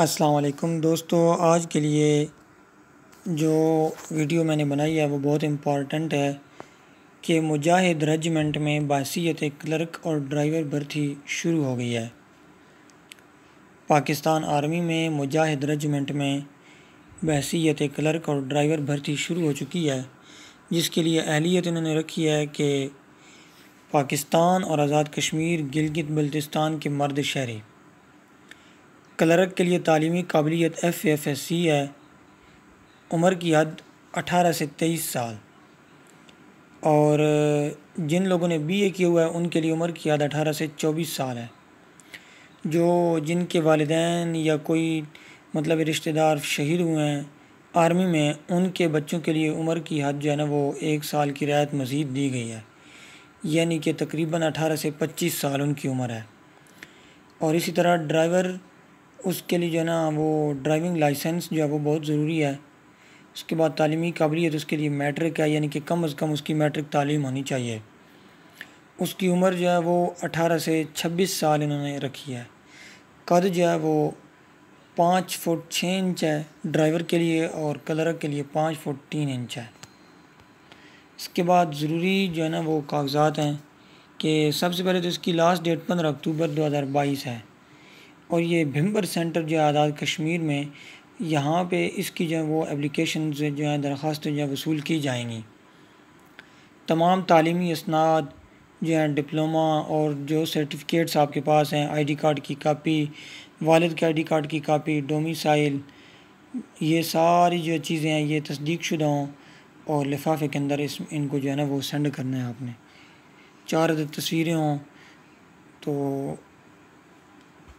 अस्सलाम वालेकुम दोस्तों आज के लिए जो वीडियो मैंने बनाई है वो बहुत इम्पॉर्टेंट है कि मुजाहिद रेजिमेंट में बासीत क्लर्क और ड्राइवर भर्ती शुरू हो गई है पाकिस्तान आर्मी में मुजाहिद रेजिमेंट में बहसीत क्लर्क और ड्राइवर भर्ती शुरू हो चुकी है जिसके लिए अहलियत इन्होंने रखी है कि पाकिस्तान और आज़ाद कश्मीर गिलगित बल्तिस्तान के मर्द शहरी क्लर्क के लिए तालीमी काबिलियत एफ़ एफ एस सी है उम्र की हद अठारह से तेईस साल और जिन लोगों ने बी ए किया हुआ है उनके लिए उम्र की हद अठारह से चौबीस साल है जो जिनके वालदेन या कोई मतलब रिश्तेदार शहीद हुए हैं आर्मी में उनके बच्चों के लिए उम्र की हद जो है ना वो एक साल की रियायत मज़ीद दी गई है यानी कि तकरीबन अठारह से पच्चीस साल उनकी उम्र है और इसी तरह ड्राइवर उसके लिए जो है ना वो ड्राइविंग लाइसेंस जो है वो बहुत ज़रूरी है उसके बाद तलीमी काबिलियत उसके लिए मैट्रिक है यानी कि कम अज़ कम उसकी मैट्रिक तालीम होनी चाहिए उसकी उम्र जो है वो अठारह से छब्बीस साल इन्होंने रखी है कद जो है वो पाँच फुट छः इंच है ड्राइवर के लिए और क्लर्क के लिए पाँच फुट तीन इंच है इसके बाद ज़रूरी जो है ना वो कागजात हैं कि सबसे पहले तो इसकी लास्ट डेट पंद्रह अक्टूबर दो हज़ार बाईस है और ये भिम्बर सेंटर जो है आज़ाद कश्मीर में यहाँ पे इसकी जो है वो एप्लीकेशन जो है दरख्वास्त जो है वसूल की जाएंगी तमाम तलीमी इसनाद जो है डिप्लोमा और जो सर्टिफिकेट्स आपके पास हैं आईडी कार्ड की कापी वालद के आईडी कार्ड की कापी डोमिसाइल ये सारी जो चीज़ें हैं ये तस्दीक शुदा हों और लिफाफे के अंदर इस इनको जो है ना वो सेंड करना है आपने चार तस्वीरें हों तो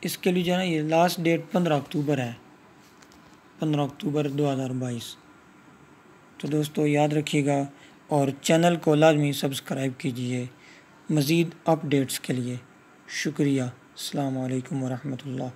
इसके लिए जो है ना ये लास्ट डेट पंद्रह अक्टूबर है पंद्रह अक्टूबर दो हज़ार बाईस तो दोस्तों याद रखिएगा और चैनल को लाजमी सब्सक्राइब कीजिए मज़ीद अपडेट्स के लिए शुक्रिया अल्लाम वरहमल